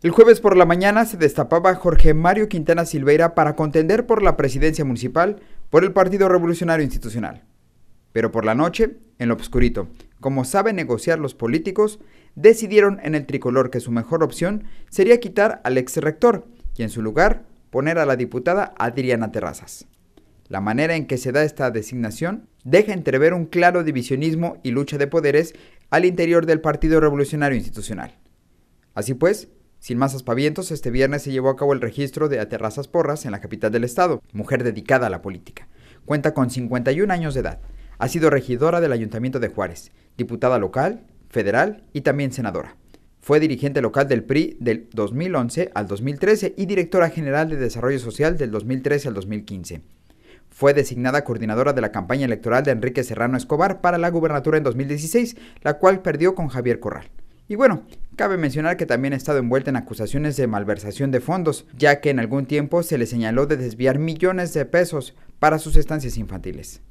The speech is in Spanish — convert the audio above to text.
El jueves por la mañana se destapaba Jorge Mario Quintana Silveira para contender por la presidencia municipal por el Partido Revolucionario Institucional. Pero por la noche, en lo obscurito, como saben negociar los políticos, decidieron en el tricolor que su mejor opción sería quitar al ex rector y en su lugar poner a la diputada Adriana Terrazas. La manera en que se da esta designación deja entrever un claro divisionismo y lucha de poderes al interior del Partido Revolucionario Institucional. Así pues, sin más aspavientos, este viernes se llevó a cabo el registro de Aterrazas Porras en la capital del estado, mujer dedicada a la política. Cuenta con 51 años de edad. Ha sido regidora del Ayuntamiento de Juárez, diputada local, federal y también senadora. Fue dirigente local del PRI del 2011 al 2013 y directora general de Desarrollo Social del 2013 al 2015. Fue designada coordinadora de la campaña electoral de Enrique Serrano Escobar para la gubernatura en 2016, la cual perdió con Javier Corral. Y bueno, Cabe mencionar que también ha estado envuelta en acusaciones de malversación de fondos, ya que en algún tiempo se le señaló de desviar millones de pesos para sus estancias infantiles.